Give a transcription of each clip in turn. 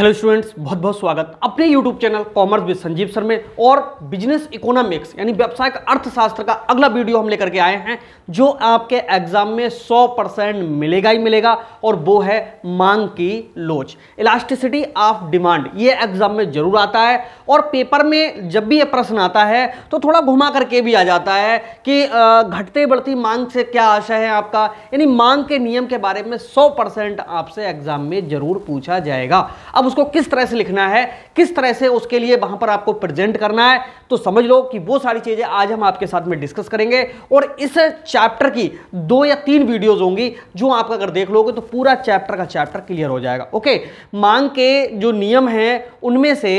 hello students बहुत बहुत स्वागत अपने YouTube channel commerce with Sanjeev sir में और बिजनेस इकोनॉमिक्स यानी व्यवसायिक अर्थशास्त्र का अगला वीडियो हम लेकर के आए हैं जो आपके एग्जाम में 100 परसेंट मिलेगा ही मिलेगा और वो है मांग की लोच इलास्टिसिटी ऑफ डिमांड ये एग्जाम में जरूर आता है और पेपर में जब भी ये प्रश्न आता है तो थोड़ा घुमा करके भी आ जाता है कि घटते बढ़ती मांग से क्या आशा है आपका यानी मांग के नियम के बारे में सौ आपसे एग्जाम में जरूर पूछा जाएगा अब उसको किस तरह से लिखना है किस तरह से उसके लिए वहां पर आपको प्रेजेंट करना है तो समझ लो कि वो सारी चीज़ें आज हम आपके साथ में डिस्कस करेंगे और इस चैप्टर की दो या तीन वीडियोज़ होंगी जो आप अगर देख लोगे तो पूरा चैप्टर का चैप्टर क्लियर हो जाएगा ओके मांग के जो नियम है उनमें से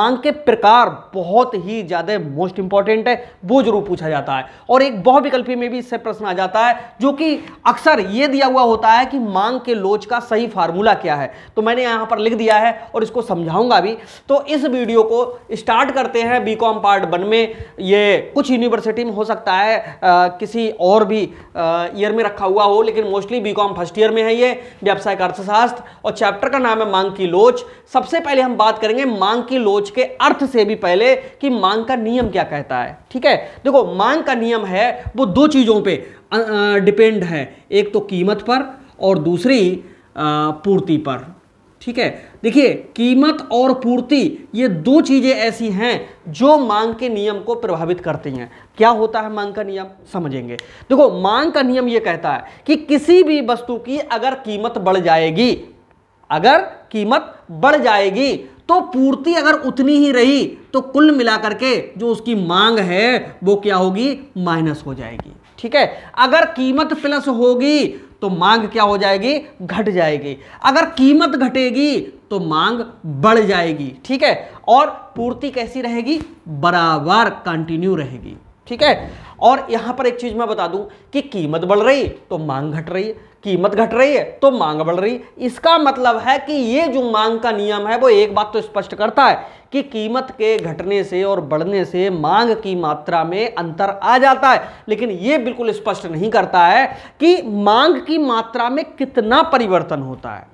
मांग के प्रकार बहुत ही ज़्यादा मोस्ट इंपॉर्टेंट है वो जरूर पूछा जाता है और एक बहुविकल्पी में भी इससे प्रश्न आ जाता है जो कि अक्सर यह दिया हुआ होता है कि मांग के लोच का सही फार्मूला क्या है तो मैंने यहां पर लिख दिया किया है और इसको समझाऊंगा भी तो इस वीडियो को स्टार्ट करते हैं बी कॉम पार्ट वन में ये कुछ यूनिवर्सिटी में हो सकता है आ, किसी और भी ईयर में रखा हुआ हो लेकिन mostly B Com first year में है ये व्यावसायिक अर्थशास्त्र और चैप्टर का नाम है मांग की लोच सबसे पहले हम बात करेंगे मांग की लोच के अर्थ से भी पहले कि मांग का नियम क्या कहता है ठीक है देखो मांग का नियम है वो दो चीज़ों पर डिपेंड है एक तो कीमत पर और दूसरी पूर्ति पर ठीक है देखिए कीमत और पूर्ति ये दो चीज़ें ऐसी हैं जो मांग के नियम को प्रभावित करती हैं क्या होता है मांग का नियम समझेंगे देखो मांग का नियम ये कहता है कि किसी भी वस्तु की अगर कीमत बढ़ जाएगी अगर कीमत बढ़ जाएगी तो पूर्ति अगर उतनी ही रही तो कुल मिलाकर के जो उसकी मांग है वो क्या होगी माइनस हो जाएगी ठीक है अगर कीमत प्लस होगी तो मांग क्या हो जाएगी घट जाएगी अगर कीमत घटेगी तो मांग बढ़ जाएगी ठीक है और पूर्ति कैसी रहेगी बराबर कंटिन्यू रहेगी ठीक है और यहां पर एक चीज मैं बता दूं कि कीमत बढ़ रही तो मांग घट रही है कीमत घट रही है तो मांग बढ़ रही है इसका मतलब है कि ये जो मांग का नियम है वो एक बात तो स्पष्ट करता है कि कीमत के घटने से और बढ़ने से मांग की मात्रा में अंतर आ जाता है लेकिन ये बिल्कुल स्पष्ट नहीं करता है कि मांग की मात्रा में कितना परिवर्तन होता है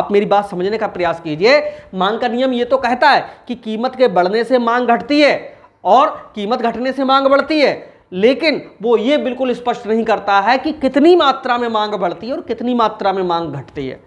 आप मेरी बात समझने का प्रयास कीजिए मांग का नियम ये तो कहता है कि कीमत के बढ़ने से मांग घटती है और कीमत घटने से मांग बढ़ती है लेकिन वो ये बिल्कुल स्पष्ट नहीं करता है कि कितनी मात्रा में मांग बढ़ती है और कितनी मात्रा में मांग घटती है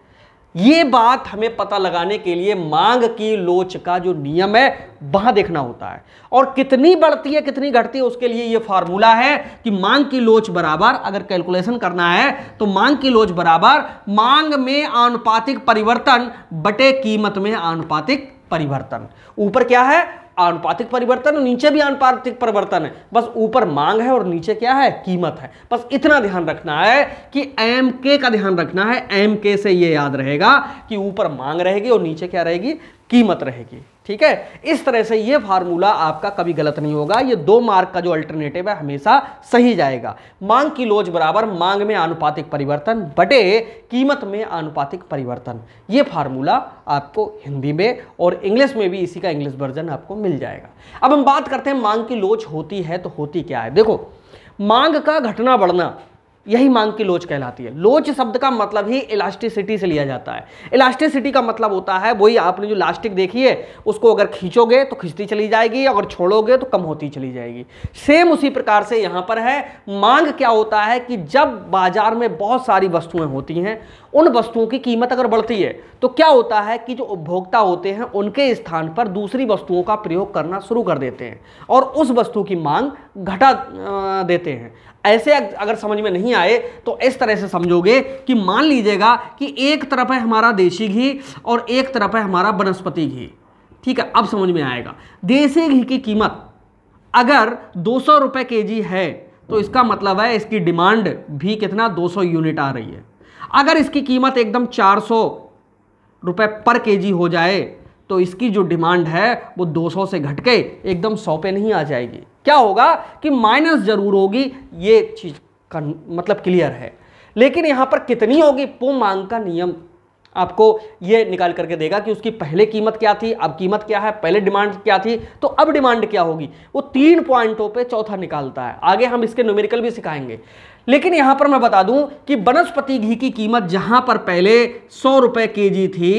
ये बात हमें पता लगाने के लिए मांग की लोच का जो नियम है वहां देखना होता है और कितनी बढ़ती है कितनी घटती है उसके लिए ये फार्मूला है कि मांग की लोच बराबर अगर कैलकुलेशन करना है तो मांग की लोच बराबर मांग में आनुपातिक परिवर्तन बटे कीमत में आनुपातिक परिवर्तन ऊपर क्या है आनुपातिक परिवर्तन और नीचे भी आनुपातिक परिवर्तन है बस ऊपर मांग है और नीचे क्या है कीमत है बस इतना ध्यान रखना है कि एम के का ध्यान रखना है एम के से ये याद रहेगा कि ऊपर मांग रहेगी और नीचे क्या रहेगी कीमत रहेगी ठीक है इस तरह से ये फार्मूला आपका कभी गलत नहीं होगा ये दो मार्क का जो अल्टरनेटिव है हमेशा सही जाएगा मांग की लोज बराबर मांग में आनुपातिक परिवर्तन बटे कीमत में आनुपातिक परिवर्तन ये फार्मूला आपको हिंदी में और इंग्लिश में भी इसी का इंग्लिश वर्जन आपको मिल जाएगा अब हम बात करते हैं मांग की लोच होती है तो होती क्या है देखो मांग का घटना बढ़ना यही मांग की लोच कहलाती है लोच शब्द का मतलब ही इलास्टिसिटी से लिया जाता है इलास्टिसिटी का मतलब होता है वही आपने जो इलास्टिक देखी है उसको अगर खींचोगे तो खींचती चली जाएगी अगर छोड़ोगे तो कम होती चली जाएगी सेम उसी प्रकार से यहाँ पर है मांग क्या होता है कि जब बाजार में बहुत सारी वस्तुएं होती हैं उन वस्तुओं की कीमत अगर बढ़ती है तो क्या होता है कि जो उपभोक्ता होते हैं उनके स्थान पर दूसरी वस्तुओं का प्रयोग करना शुरू कर देते हैं और उस वस्तु की मांग घटा देते हैं ऐसे अगर समझ में नहीं आए तो इस तरह से समझोगे कि मान लीजिएगा कि एक तरफ है हमारा देशी घी और एक तरफ है हमारा वनस्पति घी ठीक है अब समझ में आएगा देसी घी की कीमत अगर दो सौ रुपये के जी है तो इसका मतलब है इसकी डिमांड भी कितना 200 यूनिट आ रही है अगर इसकी कीमत एकदम चार सौ पर केजी हो जाए तो इसकी जो डिमांड है वो 200 से घट के एकदम 100 पे नहीं आ जाएगी क्या होगा कि माइनस जरूर होगी ये चीज का मतलब क्लियर है लेकिन यहां पर कितनी होगी पो मांग का नियम आपको ये निकाल करके देगा कि उसकी पहले कीमत क्या थी अब कीमत क्या है पहले डिमांड क्या थी तो अब डिमांड क्या होगी वो तीन पॉइंटों पे चौथा निकालता है आगे हम इसके न्यूमेरिकल भी सिखाएंगे लेकिन यहाँ पर मैं बता दूं कि वनस्पति घी की कीमत जहाँ पर पहले सौ रुपये के जी थी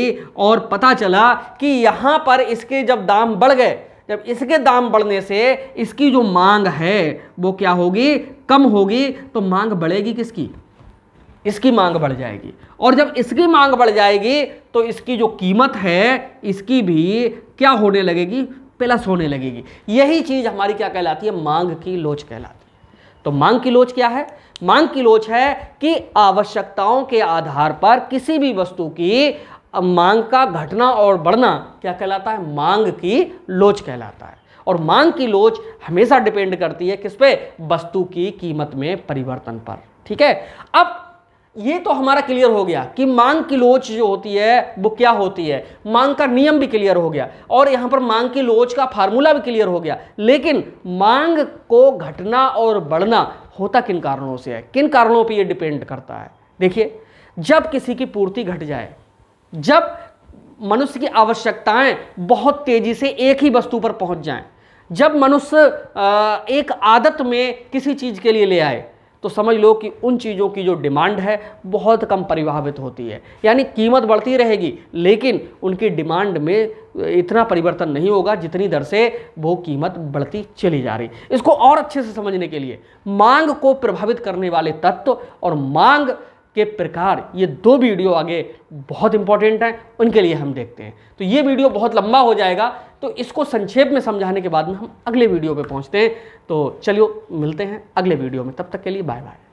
और पता चला कि यहाँ पर इसके जब दाम बढ़ गए जब इसके दाम बढ़ने से इसकी जो मांग है वो क्या होगी कम होगी तो मांग बढ़ेगी किसकी इसकी मांग बढ़ जाएगी और जब इसकी मांग बढ़ जाएगी तो इसकी जो कीमत है इसकी भी क्या होने लगेगी प्लस होने लगेगी यही चीज़ हमारी क्या कहलाती है मांग की लोच कहलाती है तो मांग की लोच क्या है मांग की लोच है कि आवश्यकताओं के आधार पर किसी भी वस्तु की अब मांग का घटना और बढ़ना क्या कहलाता है मांग की लोच कहलाता है और मांग की लोच हमेशा डिपेंड करती है किस पे वस्तु की कीमत में परिवर्तन पर ठीक है अब ये तो हमारा क्लियर हो गया कि मांग की लोच जो होती है वो क्या होती है मांग का नियम भी क्लियर हो गया और यहां पर मांग की लोच का फार्मूला भी क्लियर हो गया लेकिन मांग को घटना और बढ़ना होता किन कारणों से है किन कारणों पे ये डिपेंड करता है देखिए जब किसी की पूर्ति घट जाए जब मनुष्य की आवश्यकताएं बहुत तेजी से एक ही वस्तु पर पहुंच जाएं जब मनुष्य एक आदत में किसी चीज़ के लिए ले आए तो समझ लो कि उन चीज़ों की जो डिमांड है बहुत कम परिभावित होती है यानी कीमत बढ़ती रहेगी लेकिन उनकी डिमांड में इतना परिवर्तन नहीं होगा जितनी दर से वो कीमत बढ़ती चली जा रही इसको और अच्छे से समझने के लिए मांग को प्रभावित करने वाले तत्व और मांग के प्रकार ये दो वीडियो आगे बहुत इंपॉर्टेंट हैं उनके लिए हम देखते हैं तो ये वीडियो बहुत लंबा हो जाएगा तो इसको संक्षेप में समझाने के बाद में हम अगले वीडियो पे पहुंचते हैं तो चलिए मिलते हैं अगले वीडियो में तब तक के लिए बाय बाय